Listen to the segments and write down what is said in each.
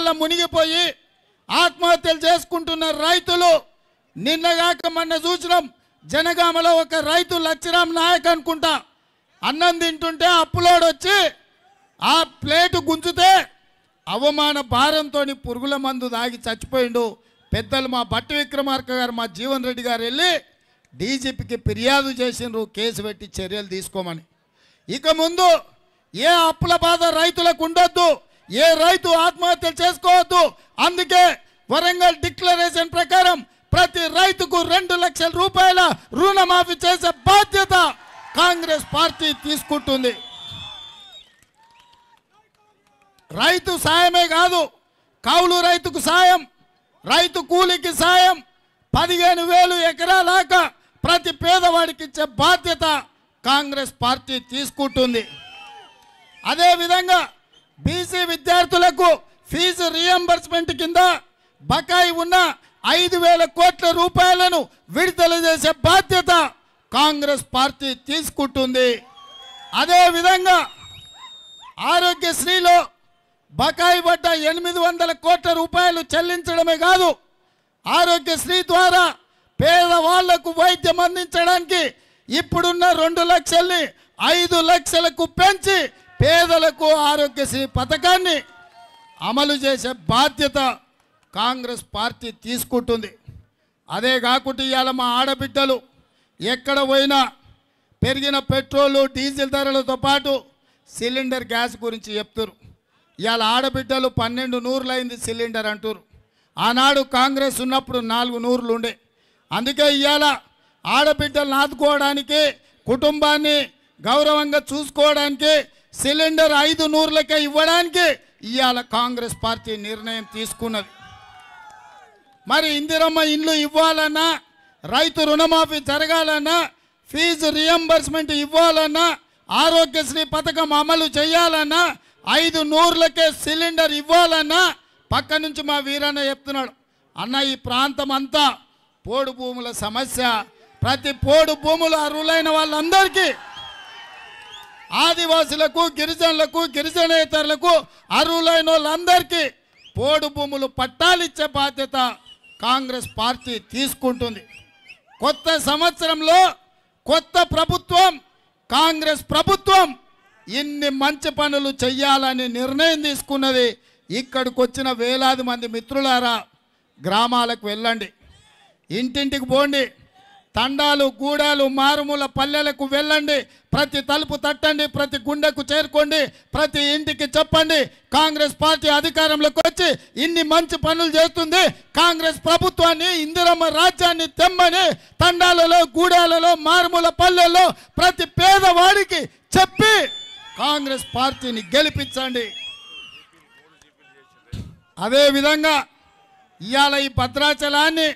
కష్టాల్లో మునిగిపోయి ఆత్మహత్యలు చేసుకుంటున్న రైతులు నిన్నగాక మొన్న చూసినాం జనగామలో ఒక రైతు లచ్చిరామ్ నాయక్ అనుకుంటా అన్నం తింటుంటే అప్పులోడొచ్చి ఆ ప్లేటు గుంజుతే అవమాన భారంతో పురుగుల మందు తాగి చచ్చిపోయిండు పెద్దలు మా భట్టి విక్రమార్క గారు మా జీవన్ రెడ్డి గారు వెళ్ళి డీజీపీకి ఫిర్యాదు చేసిండ్రు కేసు పెట్టి చర్యలు తీసుకోమని ఇక ముందు ఏ అప్పుల బాధ రైతులకు ఉండొద్దు ఏ రైతు ఆత్మహత్యలు చేసుకోవద్దు అందుకే వరంగల్ డిక్లరేషన్ ప్రకారం ప్రతి రైతుకు రెండు లక్షల రూపాయల రుణమాఫీ చేసే బాధ్యత కాంగ్రెస్ పార్టీ తీసుకుంటుంది రైతు సాయమే కాదు కౌలు రైతుకు సాయం రైతు కూలికి సాయం పదిహేను వేలు ఎకరాలాక ప్రతి పేదవాడికి ఇచ్చే బాధ్యత కాంగ్రెస్ పార్టీ తీసుకుంటుంది అదేవిధంగా బీసీ విద్యార్థులకు ఫీజు రియంబర్స్మెంట్ కింద బకాయి ఉన్న ఐదు వేల కోట్ల రూపాయలను విడుదల చేసే బాధ్యత కాంగ్రెస్ పార్టీ తీసుకుంటుంది అదేవిధంగా ఆరోగ్యశ్రీలో బకాయి పడ్డ ఎనిమిది వందల కోట్ల రూపాయలు చెల్లించడమే కాదు ఆరోగ్యశ్రీ ద్వారా పేదవాళ్లకు వైద్యం అందించడానికి ఇప్పుడున్న రెండు లక్షల్ని ఐదు లక్షలకు పెంచి పేదలకు ఆరోగ్యశ్రీ పథకాన్ని అమలు చేసే బాధ్యత కాంగ్రెస్ పార్టీ తీసుకుంటుంది అదే కాకుండా ఇవాళ మా ఆడబిడ్డలు ఎక్కడ పోయినా పెరిగిన పెట్రోలు డీజిల్ ధరలతో పాటు సిలిండర్ గ్యాస్ గురించి చెప్తారు ఇవాళ ఆడబిడ్డలు పన్నెండు నూరులైంది సిలిండర్ అంటారు ఆనాడు కాంగ్రెస్ ఉన్నప్పుడు నాలుగు నూరులు ఉండే అందుకే ఇవాళ ఆడబిడ్డలు ఆదుకోవడానికి కుటుంబాన్ని గౌరవంగా చూసుకోవడానికి సిలిండర్ ఐదు నూరులకే ఇవ్వడానికి ఇవాళ కాంగ్రెస్ పార్టీ నిర్ణయం తీసుకున్నది మరి ఇందిరమ్మ ఇండ్లు ఇవ్వాలన్నా రైతు రుణమాఫీ జరగాలన్నా ఫీజు రియంబర్స్మెంట్ ఇవ్వాలన్నా ఆరోగ్యశ్రీ పథకం అమలు చేయాలన్నా ఐదు నూర్లకే సిలిండర్ ఇవ్వాలన్నా పక్క నుంచి మా వీరన్న చెప్తున్నాడు అన్న ఈ ప్రాంతం అంతా పోడు భూముల సమస్య ప్రతి పోడు భూములు అర్హులైన వాళ్ళందరికీ ఆదివాసులకు గిరిజనులకు గిరిజనేతరులకు అరువులైన వాళ్ళందరికీ పోడు భూములు పట్టాలిచ్చే బాధ్యత కాంగ్రెస్ పార్టీ తీసుకుంటుంది కొత్త సంవత్సరంలో కొత్త ప్రభుత్వం కాంగ్రెస్ ప్రభుత్వం ఇన్ని మంచి పనులు చేయాలని నిర్ణయం తీసుకున్నది ఇక్కడికి వచ్చిన వేలాది మంది మిత్రులారా గ్రామాలకు వెళ్ళండి ఇంటింటికి పోండి తండాలు గూడాలు మారుమూల పల్లెలకు వెళ్ళండి ప్రతి తలుపు తట్టండి ప్రతి గుండెకు చేరుకోండి ప్రతి ఇంటికి చెప్పండి కాంగ్రెస్ పార్టీ అధికారంలోకి వచ్చి ఇన్ని మంచి పనులు చేస్తుంది కాంగ్రెస్ ప్రభుత్వాన్ని ఇందిరమ్మ రాజ్యాన్ని తెమ్మని తండాలలో గూడాలలో మారుమూల పల్లెల్లో ప్రతి పేదవాడికి చెప్పి కాంగ్రెస్ పార్టీని గెలిపించండి అదేవిధంగా ఇవాళ ఈ భద్రాచలాన్ని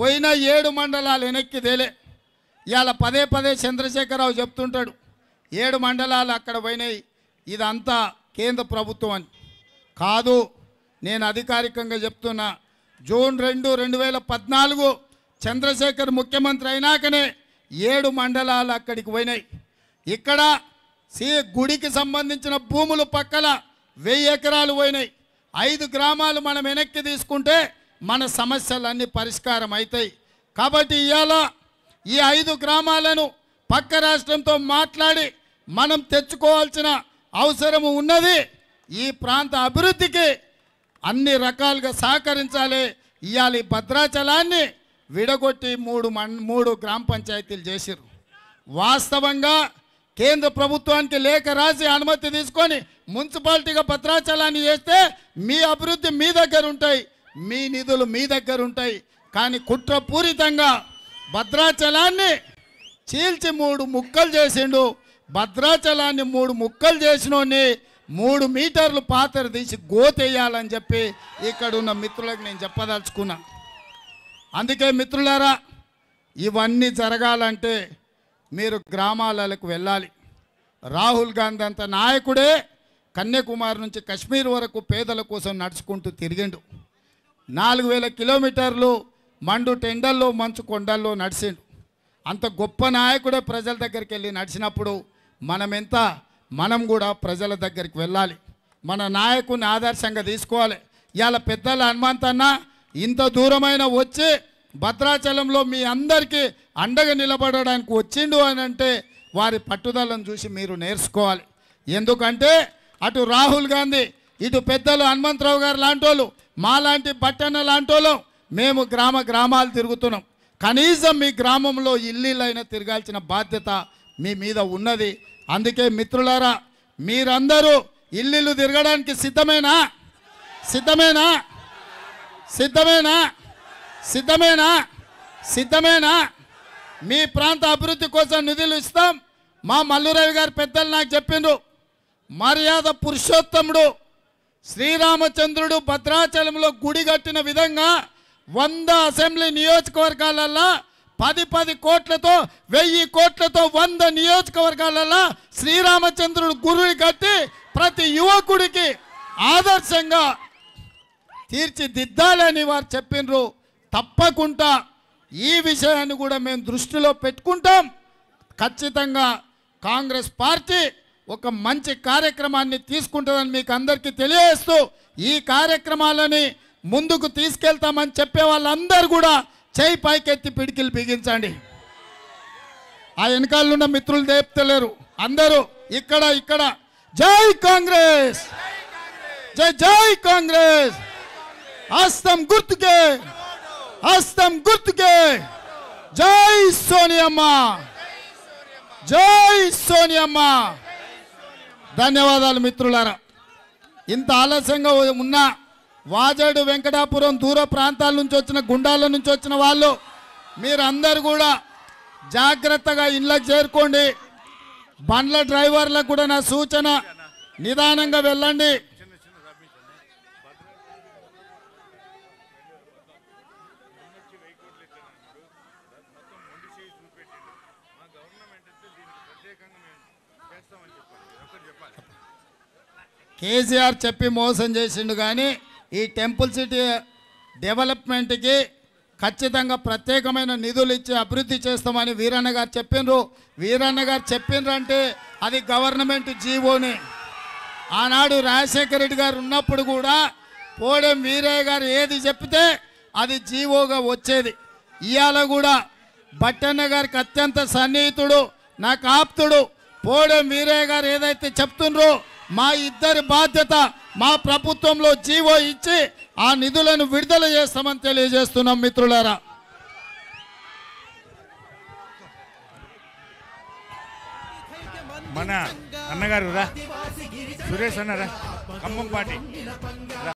పోయిన ఏడు మండలాలు వెనక్కి తేలే ఇవాళ పదే పదే చంద్రశేఖరరావు చెప్తుంటాడు ఏడు మండలాలు అక్కడ పోయినాయి ఇదంతా కేంద్ర ప్రభుత్వం అని కాదు నేను అధికారికంగా చెప్తున్నా జూన్ రెండు రెండు వేల పద్నాలుగు చంద్రశేఖర్ ముఖ్యమంత్రి అయినాకనే ఏడు మండలాలు అక్కడికి పోయినాయి ఇక్కడ సి గుడికి సంబంధించిన భూములు పక్కల వెయ్యి ఎకరాలు పోయినాయి ఐదు గ్రామాలు మనం వెనక్కి తీసుకుంటే మన సమస్యలన్నీ పరిష్కారం అవుతాయి కాబట్టి ఇవాళ ఈ ఐదు గ్రామాలను పక్క రాష్ట్రంతో మాట్లాడి మనం తెచ్చుకోవాల్సిన అవసరం ఉన్నది ఈ ప్రాంత అభివృద్ధికి అన్ని రకాలుగా సహకరించాలి ఇవాళ ఈ భద్రాచలాన్ని విడగొట్టి మూడు మన్ మూడు గ్రామ పంచాయతీలు చేశారు వాస్తవంగా కేంద్ర ప్రభుత్వానికి లేఖ రాసి అనుమతి తీసుకొని మున్సిపాలిటీగా భద్రాచలాన్ని చేస్తే మీ అభివృద్ధి మీ దగ్గర ఉంటాయి మీ నిధులు మీ దగ్గర ఉంటాయి కానీ కుట్రపూరితంగా భద్రాచలాన్ని చీల్చి మూడు ముక్కలు చేసిండు భద్రాచలాన్ని మూడు ముక్కలు చేసినోని మూడు మీటర్లు పాత్ర తీసి గోతేయాలని చెప్పి ఇక్కడ ఉన్న మిత్రులకు నేను చెప్పదలుచుకున్నా అందుకే మిత్రులారా ఇవన్నీ జరగాలంటే మీరు గ్రామాలకు వెళ్ళాలి రాహుల్ గాంధీ అంత నాయకుడే కన్యాకుమారి నుంచి కశ్మీర్ వరకు పేదల కోసం నడుచుకుంటూ తిరిగిండు నాలుగు వేల కిలోమీటర్లు మండు టెండల్లో మంచు కొండల్లో నడిచిండు అంత గొప్ప నాయకుడే ప్రజల దగ్గరికి వెళ్ళి నడిచినప్పుడు మనం ఎంత మనం కూడా ప్రజల దగ్గరికి వెళ్ళాలి మన నాయకుని ఆదర్శంగా తీసుకోవాలి ఇవాళ పెద్దల హనుమంత్ ఇంత దూరమైన వచ్చి భద్రాచలంలో మీ అందరికీ అండగా నిలబడడానికి వచ్చిండు అని అంటే వారి పట్టుదలను చూసి మీరు నేర్చుకోవాలి ఎందుకంటే అటు రాహుల్ గాంధీ ఇటు పెద్దలు హనుమంతరావు గారు లాంటి మాలాంటి పట్టణ లాంటోళ్ళు మేము గ్రామ గ్రామాలు తిరుగుతున్నాం కనీసం మీ గ్రామంలో ఇల్లీలైనా తిరగాల్సిన బాధ్యత మీ మీద ఉన్నది అందుకే మిత్రులారా మీరందరూ ఇల్లు తిరగడానికి సిద్ధమేనా సిద్ధమేనా సిద్ధమేనా సిద్ధమేనా సిద్ధమేనా మీ ప్రాంత అభివృద్ధి కోసం నిధులు ఇస్తాం మా మల్లురావి గారు పెద్దలు నాకు చెప్పిండ్రు మర్యాద పురుషోత్తముడు శ్రీరామచంద్రుడు భద్రాచలంలో గుడి కట్టిన విధంగా వంద అసెంబ్లీ నియోజకవర్గాలల్లో పది పది కోట్లతో వెయ్యి కోట్లతో వంద నియోజకవర్గాలల్లో శ్రీరామచంద్రుడు గురువు కట్టి ప్రతి యువకుడికి ఆదర్శంగా తీర్చిదిద్దాలని వారు చెప్పినారు తప్పకుండా ఈ విషయాన్ని కూడా మేము దృష్టిలో పెట్టుకుంటాం ఖచ్చితంగా కాంగ్రెస్ పార్టీ ఒక మంచి కార్యక్రమాన్ని తీసుకుంటుందని మీకు అందరికీ తెలియజేస్తూ ఈ కార్యక్రమాలని ముందుకు తీసుకెళ్తామని చెప్పే వాళ్ళందరూ కూడా చేయి పైకెత్తి పిడికిలు బిగించండి ఆ ఉన్న మిత్రులు దేపుతలేరు అందరూ ఇక్కడ ఇక్కడ జై కాంగ్రెస్ జై జై కాంగ్రెస్ హస్తం గుర్తుకే హస్తం గుర్తుకే జై సోనియమ్మ జై సోనియమ్మ ధన్యవాదాలు మిత్రులారా ఇంత ఆలస్యంగా ఉన్న వాజేడు వెంకటాపురం దూర ప్రాంతాల నుంచి వచ్చిన గుండాల నుంచి వచ్చిన వాళ్ళు మీరందరూ కూడా జాగ్రత్తగా ఇళ్ళకి చేరుకోండి బండ్ల డ్రైవర్లకు కూడా నా సూచన నిదానంగా వెళ్ళండి కేసీఆర్ చెప్పి మోసం చేసిండు కానీ ఈ టెంపుల్ సిటీ డెవలప్మెంట్కి ఖచ్చితంగా ప్రత్యేకమైన నిధులు ఇచ్చి అభివృద్ధి చేస్తామని వీరన్న గారు చెప్పినరు వీరన్న గారు అంటే అది గవర్నమెంట్ జీవోని ఆనాడు రాజశేఖర రెడ్డి గారు ఉన్నప్పుడు కూడా పోడెం వీరయ్య గారు ఏది చెప్తే అది జీవోగా వచ్చేది ఇవాళ కూడా బట్టన్న గారికి అత్యంత సన్నిహితుడు నాకు ఆప్తుడు పోడెం వీరయ్య గారు ఏదైతే చెప్తుండ్రో మా ఇద్దరి బాధ్యత మా ప్రభుత్వంలో జీవో ఇచ్చి ఆ నిధులను విడుదల చేస్తామని తెలియజేస్తున్నాం మిత్రులారా మన అన్నగారు రా సురేష్ అన్నారా ఖమ్మం పాటి